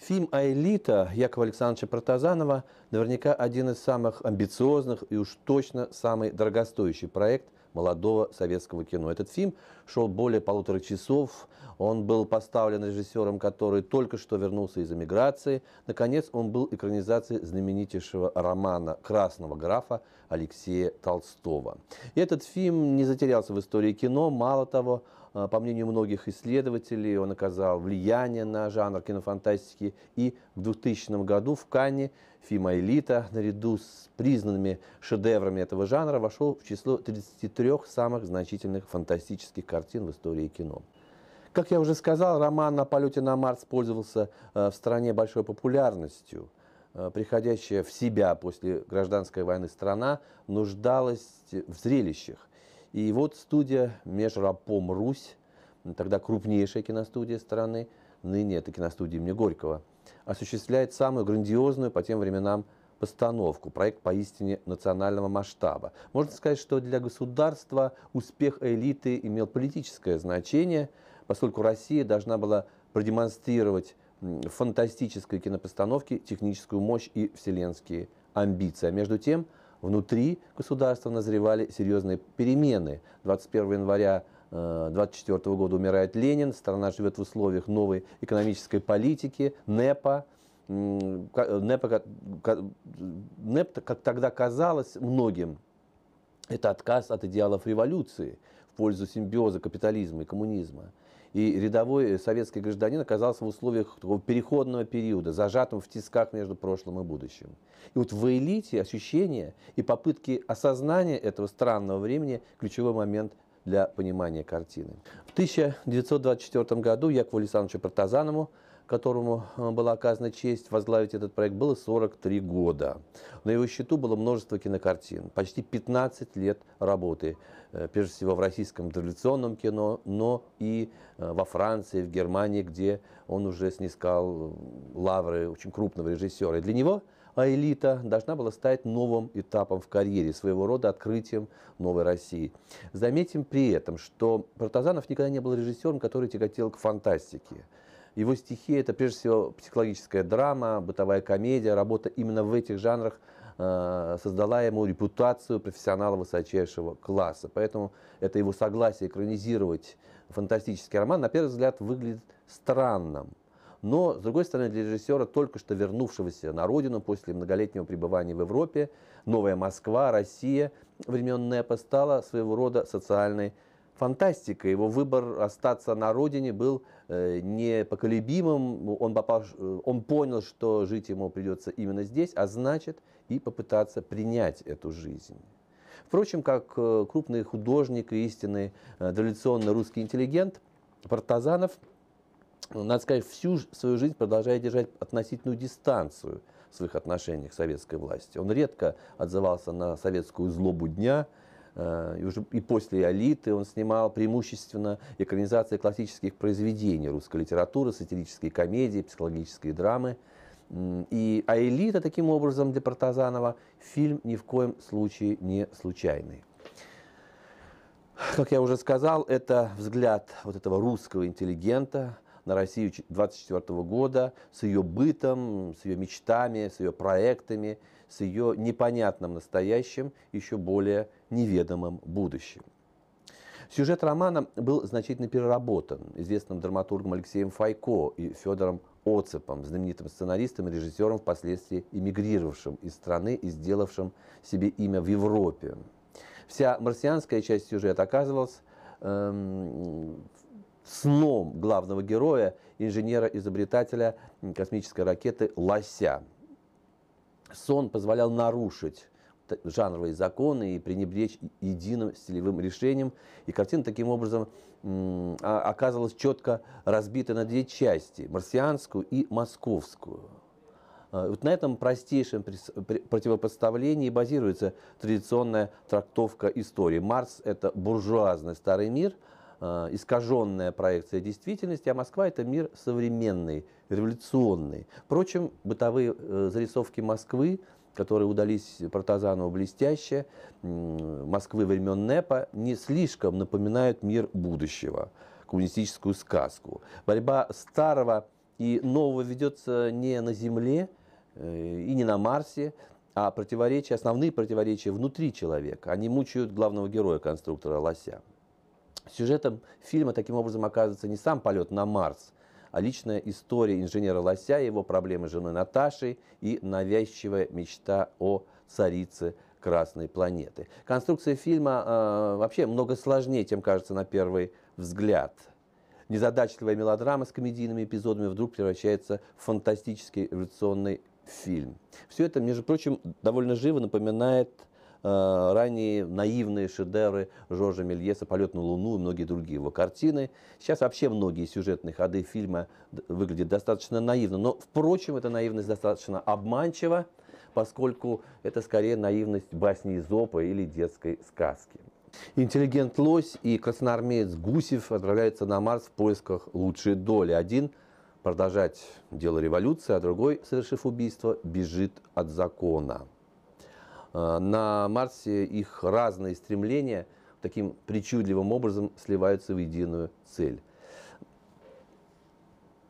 Фильм «Аэлита» Якова Александровича Протазанова наверняка один из самых амбициозных и уж точно самый дорогостоящий проект – молодого советского кино. Этот фильм шел более полутора часов. Он был поставлен режиссером, который только что вернулся из эмиграции. Наконец, он был экранизацией знаменитейшего романа «Красного графа» Алексея Толстого. И этот фильм не затерялся в истории кино. Мало того, э, по мнению многих исследователей, он оказал влияние на жанр кинофантастики. И в 2000 году в Канне Фима «Элита» наряду с признанными шедеврами этого жанра вошел в число 33 самых значительных фантастических картин в истории кино. Как я уже сказал, роман «На полете на Марс» пользовался э, в стране большой популярностью. Э, приходящая в себя после гражданской войны страна нуждалась в зрелищах. И вот студия «Межрапом Русь», тогда крупнейшая киностудия страны, ныне это киностудия имени Горького – осуществляет самую грандиозную по тем временам постановку, проект поистине национального масштаба. Можно сказать, что для государства успех элиты имел политическое значение, поскольку Россия должна была продемонстрировать в фантастической кинопостановке техническую мощь и вселенские амбиции. А между тем, внутри государства назревали серьезные перемены. 21 января 24 -го года умирает Ленин, страна живет в условиях новой экономической политики, НЭПа. НЭПа, НЭП, как тогда казалось многим, это отказ от идеалов революции в пользу симбиоза капитализма и коммунизма. И рядовой э, советский гражданин оказался в условиях переходного периода, зажатым в тисках между прошлым и будущим. И вот в элите ощущение и попытки осознания этого странного времени – ключевой момент для понимания картины. В 1924 году Якову Александровичу Протазанову которому э, была оказана честь возглавить этот проект, было 43 года. На его счету было множество кинокартин, почти 15 лет работы, э, прежде всего в российском традиционном кино, но и э, во Франции, в Германии, где он уже снискал лавры очень крупного режиссера. И для него – а элита должна была стать новым этапом в карьере, своего рода открытием новой России. Заметим при этом, что Протазанов никогда не был режиссером, который тяготел к фантастике. Его стихи – это прежде всего психологическая драма, бытовая комедия, работа именно в этих жанрах э, создала ему репутацию профессионала высочайшего класса. Поэтому это его согласие экранизировать фантастический роман, на первый взгляд, выглядит странным. Но, с другой стороны, для режиссера, только что вернувшегося на родину после многолетнего пребывания в Европе, новая Москва, Россия времен НЭПа стала своего рода социальной фантастикой Его выбор остаться на родине был э, непоколебимым. Он, попал, э, он понял, что жить ему придется именно здесь, а значит и попытаться принять эту жизнь. Впрочем, как э, крупный художник и истинный э, революционный русский интеллигент, Партазанов – ну, надо сказать, всю свою жизнь продолжает держать относительную дистанцию в своих отношениях к советской власти. Он редко отзывался на советскую злобу дня, э, и, уже, и после «Алиты» он снимал преимущественно экранизации классических произведений русской литературы, сатирические комедии, психологические драмы. И, а «Элита» таким образом для Протазанова фильм ни в коем случае не случайный. Как я уже сказал, это взгляд вот этого русского интеллигента – на Россию 24 года с ее бытом, с ее мечтами, с ее проектами, с ее непонятным настоящим, еще более неведомым будущим. Сюжет романа был значительно переработан известным драматургом Алексеем Файко и Федором Оцепом, знаменитым сценаристом и режиссером, впоследствии эмигрировавшим из страны и сделавшим себе имя в Европе. Вся марсианская часть сюжета оказывалась эм, сном главного героя, инженера-изобретателя космической ракеты Лося. Сон позволял нарушить жанровые законы и пренебречь единым стилевым решением. И картина таким образом а, оказывалась четко разбита на две части – марсианскую и московскую. А, вот на этом простейшем противопоставлении базируется традиционная трактовка истории. Марс – это буржуазный старый мир – Э, искаженная проекция действительности, а Москва – это мир современный, революционный. Впрочем, бытовые э, зарисовки Москвы, которые удались Протазанову блестяще, Москвы времен НЭПа, не слишком напоминают мир будущего, коммунистическую сказку. Борьба старого и нового ведется не на Земле э, и не на Марсе, а противоречия, основные противоречия внутри человека. Они мучают главного героя, конструктора Лося. Сюжетом фильма таким образом оказывается не сам полет на Марс, а личная история инженера Лося, его проблемы с женой Наташей и навязчивая мечта о царице Красной планеты. Конструкция фильма э, вообще много сложнее, чем кажется на первый взгляд. Незадачливая мелодрама с комедийными эпизодами вдруг превращается в фантастический революционный фильм. Все это, между прочим, довольно живо напоминает Э, ранние наивные шедевры Жоржа Мельеса «Полет на Луну» и многие другие его картины. Сейчас вообще многие сюжетные ходы фильма выглядят достаточно наивно, но, впрочем, эта наивность достаточно обманчива, поскольку это скорее наивность басни Изопа или детской сказки. Интеллигент Лось и красноармеец Гусев отправляются на Марс в поисках лучшей доли. Один продолжать дело революции, а другой, совершив убийство, бежит от закона. Э, на Марсе их разные стремления таким причудливым образом сливаются в единую цель.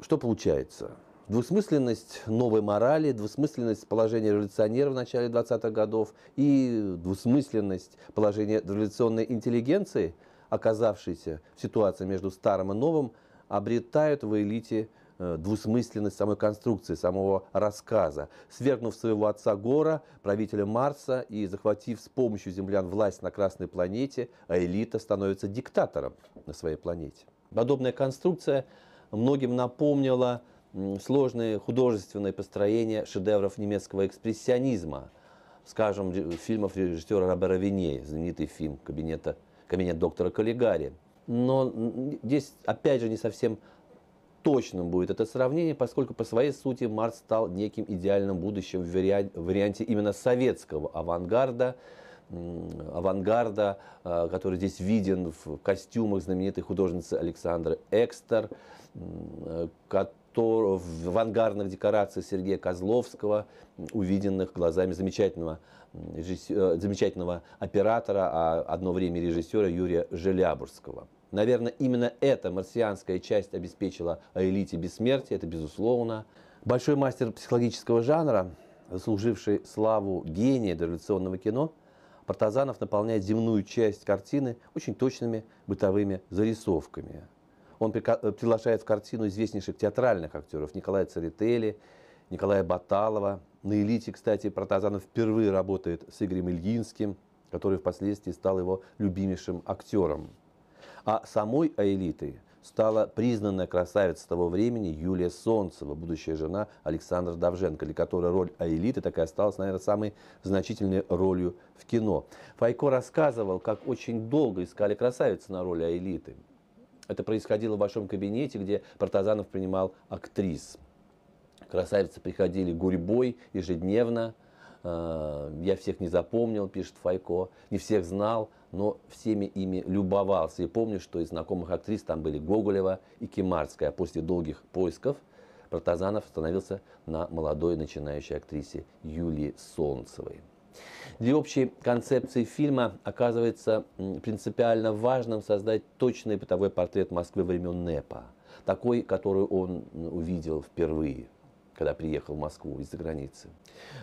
Что получается? Двусмысленность новой морали, двусмысленность положения революционера в начале 20-х годов и двусмысленность положения революционной интеллигенции, оказавшейся в ситуации между старым и новым, обретают в элите Э, двусмысленность самой конструкции, самого рассказа. Свергнув своего отца Гора, правителя Марса, и захватив с помощью землян власть на Красной планете, а элита становится диктатором на своей планете. Подобная конструкция многим напомнила сложные художественные построения шедевров немецкого экспрессионизма, скажем, фильмов режиссера Робера Винье, знаменитый фильм «Кабинета, «Кабинет доктора Каллигари». Но здесь, опять же, не совсем точным будет это сравнение, поскольку по своей сути Марс стал неким идеальным будущим в варианте именно советского авангарда, авангарда, э, который здесь виден в костюмах знаменитой художницы Александры Экстер, э, в авангардных декорациях Сергея Козловского, увиденных глазами замечательного, э, замечательного оператора, а одно время режиссера Юрия Желябурского. Наверное, именно эта марсианская часть обеспечила элите бессмертие, это безусловно. Большой мастер психологического жанра, заслуживший славу гения дореволюционного кино, Протазанов наполняет земную часть картины очень точными бытовыми зарисовками. Он э, приглашает в картину известнейших театральных актеров Николая Церетели, Николая Баталова. На «Элите», кстати, Протазанов впервые работает с Игорем Ильинским, который впоследствии стал его любимейшим актером. А самой Аэлитой стала признанная красавица того времени Юлия Солнцева, будущая жена Александра Давженко, для которой роль Аэлиты такая осталась, наверное, самой значительной ролью в кино. Файко рассказывал, как очень долго искали красавицу на роль Аэлиты. Это происходило в большом кабинете, где Протазанов принимал актрис. Красавицы приходили гурьбой ежедневно. «Э, «Я всех не запомнил», пишет Файко, «не всех знал, но всеми ими любовался. И помню, что из знакомых актрис там были Гоголева и Кимарская. А после долгих поисков Протазанов становился на молодой начинающей актрисе Юлии Солнцевой. Для общей концепции фильма оказывается принципиально важным создать точный бытовой портрет Москвы времен НЭПа, такой, которую он увидел впервые, когда приехал в Москву из-за границы.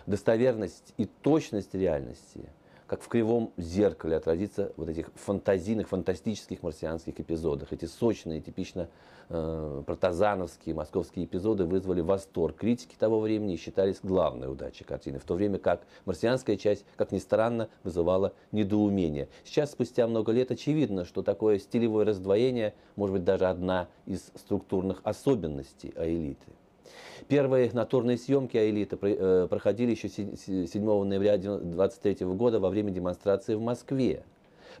Достоверность и точность реальности – как в кривом зеркале отразиться вот этих фантазийных, фантастических марсианских эпизодах. Эти сочные, типично э, протазановские московские эпизоды вызвали восторг критики того времени и считались главной удачей картины, в то время как марсианская часть, как ни странно, вызывала недоумение. Сейчас, спустя много лет, очевидно, что такое стилевое раздвоение, может быть, даже одна из структурных особенностей аэлиты. Первые натурные съемки «Аэлита» э, проходили еще 7 ноября 1923 года во время демонстрации в Москве.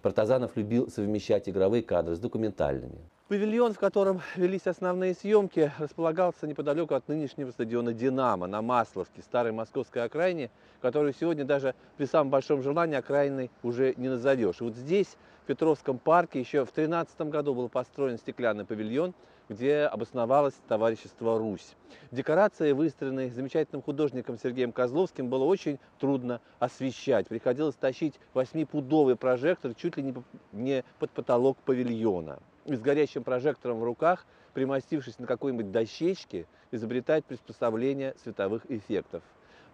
Протазанов любил совмещать игровые кадры с документальными. Павильон, в котором велись основные съемки, располагался неподалеку от нынешнего стадиона «Динамо» на Масловке, старой московской окраине, которую сегодня даже при самом большом желании окраиной уже не назовешь. И вот здесь, в Петровском парке, еще в 2013 году был построен стеклянный павильон – где обосновалось товарищество Русь. Декорации, выстроенные замечательным художником Сергеем Козловским, было очень трудно освещать. Приходилось тащить восьмипудовый прожектор чуть ли не, не под потолок павильона. И с горящим прожектором в руках, примостившись на какой-нибудь дощечке, изобретать приспособление световых эффектов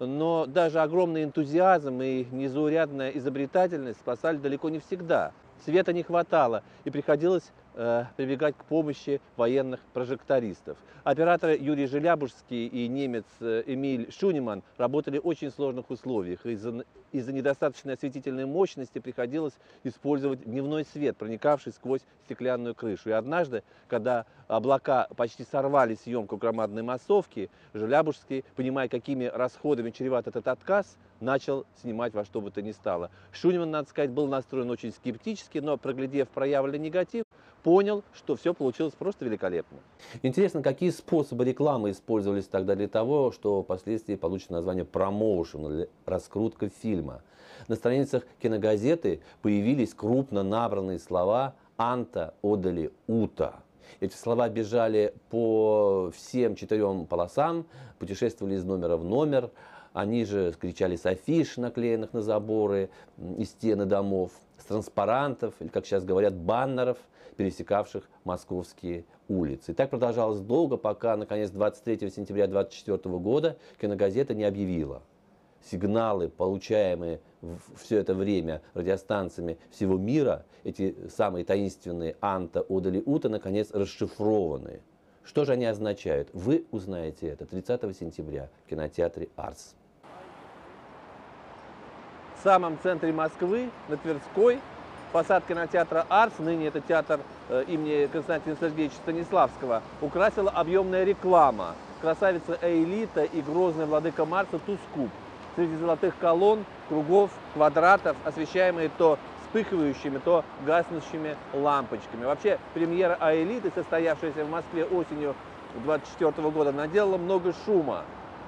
но даже огромный энтузиазм и незаурядная изобретательность спасали далеко не всегда. Света не хватало, и приходилось Э, привлекать к помощи военных прожектористов. Операторы Юрий Желябужский и немец э, Эмиль Шунеман работали в очень сложных условиях. Из-за из недостаточной осветительной мощности приходилось использовать дневной свет, проникавший сквозь стеклянную крышу. И однажды, когда облака почти сорвали съемку громадной массовки, Желябужский, понимая, какими расходами чреват этот отказ, начал снимать во что бы то ни стало. Шунеман, надо сказать, был настроен очень скептически, но, проглядев проявленный негатив, понял, что все получилось просто великолепно. Интересно, какие способы рекламы использовались тогда для того, что впоследствии получит название промоушен, раскрутка фильма. На страницах киногазеты появились крупно набранные слова «Анта отдали Ута». Эти слова бежали по всем четырем полосам, путешествовали из номера в номер, они же кричали с афиш, наклеенных на заборы и стены домов, с транспарантов, или, как сейчас говорят, баннеров, пересекавших московские улицы. И так продолжалось долго, пока, наконец, 23 сентября 24 года киногазета не объявила сигналы, получаемые все это время радиостанциями всего мира, эти самые таинственные Анта, Ода Ута, наконец расшифрованы. Что же они означают? Вы узнаете это 30 сентября в кинотеатре «Арс» в самом центре Москвы, на Тверской, фасад кинотеатра «Арс», ныне это театр э, имени Константина Сергеевича Станиславского, украсила объемная реклама. Красавица Эйлита и грозный владыка Марса Тускуб. Среди золотых колонн, кругов, квадратов, освещаемые то вспыхивающими, то гаснущими лампочками. Вообще, премьера «Аэлиты», состоявшаяся в Москве осенью 24 года, наделала много шума.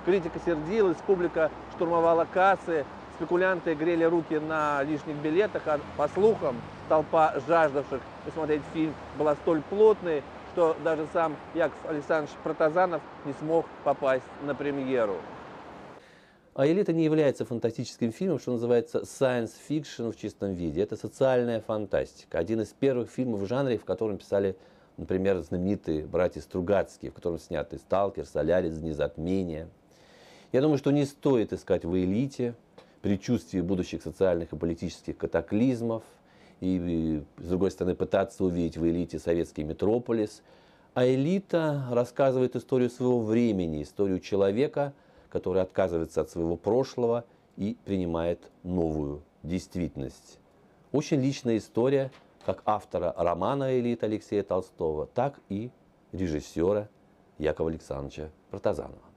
Критика сердилась, публика штурмовала кассы, спекулянты грели руки на лишних билетах, а по слухам толпа жаждавших посмотреть фильм была столь плотной, что даже сам Яков Александрович Протазанов не смог попасть на премьеру. А элита не является фантастическим фильмом, что называется science fiction в чистом виде. Это социальная фантастика. Один из первых фильмов в жанре, в котором писали, например, знаменитые братья Стругацкие, в котором сняты «Сталкер», «Солярис», «Незатмение». Я думаю, что не стоит искать в элите предчувствие будущих социальных и политических катаклизмов, и, с другой стороны, пытаться увидеть в элите советский метрополис. А элита рассказывает историю своего времени, историю человека, который отказывается от своего прошлого и принимает новую действительность. Очень личная история как автора романа элита Алексея Толстого, так и режиссера Якова Александровича Протазанова.